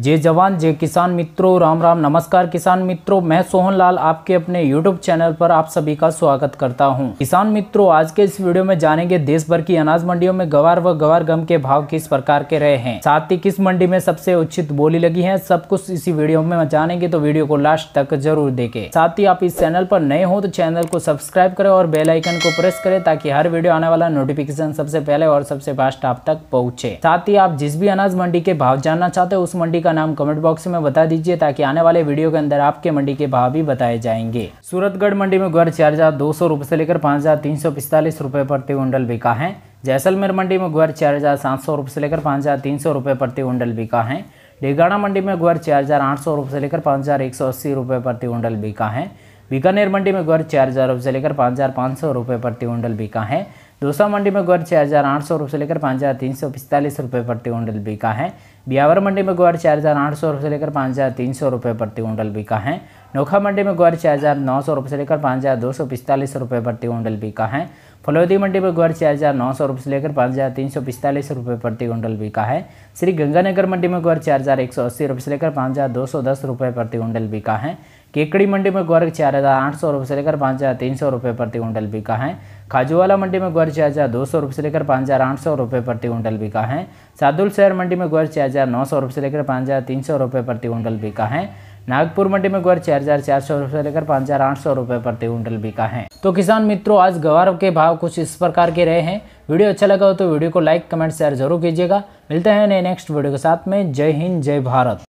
जय जवान जय किसान मित्रों राम राम नमस्कार किसान मित्रों मैं सोहन लाल आपके अपने YouTube चैनल पर आप सभी का स्वागत करता हूं। किसान मित्रों आज के इस वीडियो में जानेंगे देश भर की अनाज मंडियों में गवार व गवार गम के भाव किस प्रकार के रहे हैं साथ ही किस मंडी में सबसे उचित बोली लगी है सब कुछ इसी वीडियो में जानेंगे तो वीडियो को लास्ट तक जरूर देखे साथ ही आप इस चैनल पर नए हो तो चैनल को सब्सक्राइब करे और बेलाइकन को प्रेस करे ताकि हर वीडियो आने वाला नोटिफिकेशन सबसे पहले और सबसे फास्ट आप तक पहुँचे साथ ही आप जिस भी अनाज मंडी के भाव जानना चाहते हो उस मंडी का नाम कमेंट बॉक्स में बता दीजिए ताकि आने वाले वीडियो के अंदर आपके मंडी के भाव भी बताए जाएंगे सूरतगढ़ मंडी में ग्वर चार हजार दो सौ रुपये से लेकर पांच हजार तीन सौ पिस्तालीस रुपये प्रति कुंडल बिका है जैसलमेर मंडी में ग्वर चार हजार सात सौ रुपये से लेकर पांच हजार तीन सौ रुपये प्रति कुंडल बिका है डेगाड़ा मंडी में ग्वर चार हजार आठ सौ रुपये से लेकर पांच हजार एक सौ अस्सी रुपये प्रति कुंडल बिका है बीकानेर मंडी में ग्वर चार हजार रुपये से लेकर पांच हजार पांच सौ रुपये प्रति कुंडल बिका है दूसरा मंडी में ग्वार छः हज़ार आठ सौ रुपये से लेकर पाँच हज़ार तीन सौ पिस्तालीस रुपये प्रति कुंटल बिका है बियावर मंडी में ग्वार चार हज़ार आठ सौ रुपये से लेकर पाँच हज़ार तीन सौ रुपये प्रति कुंटल बिका है नोखा मंडी में ग्वार चार हज़ार नौ सौ रुपये से लेकर पाँच हज़ार दो सौ पिस्तालीस रुपये प्रति कुंटल बिका है फलौदी मंडी में ग्वार चार हज़ार नौ सौ रुपये से लेकर पाँच हज़ार तीन सौ पिस्तालीस रुपये प्रति क्विंटल बिका है श्री गंगानगर मंडी में ग्वार चार हज़ार एक सौ अस्सी रुपये से लेकर पाँच हज़ार दो सौ दस रुपये प्रति क्विंटल बिका है केकड़ी मंडी में ग्वार चार हज़ार आठ सौ रुपये से लेकर पाँच हज़ार तीन सौ रुपये प्रति क्विंटल बिका है खाजूवाला मंडी में ग्वार चार हज़ार दो सौ रुपये से लेकर पाँच हज़ार आठ सौ रुपये प्रति क्विंटल बिका है सादुल शहर मंडी में ग्वार चार हज़ार नौ सौ रुपये से लेकर पाँच हज़ार तीन सौ रुपये प्रति क्विंटल बिका है नागपुर मंडी में ग्वार चार हजार चार सौ रुपए लेकर पाँच हजार आठ सौ रुपए प्रति क्विंटल बिका है तो किसान मित्रों आज गवार के भाव कुछ इस प्रकार के रहे हैं वीडियो अच्छा लगा हो तो वीडियो को लाइक कमेंट शेयर जरूर कीजिएगा मिलते हैं नए नेक्स्ट वीडियो के साथ में जय हिंद जय भारत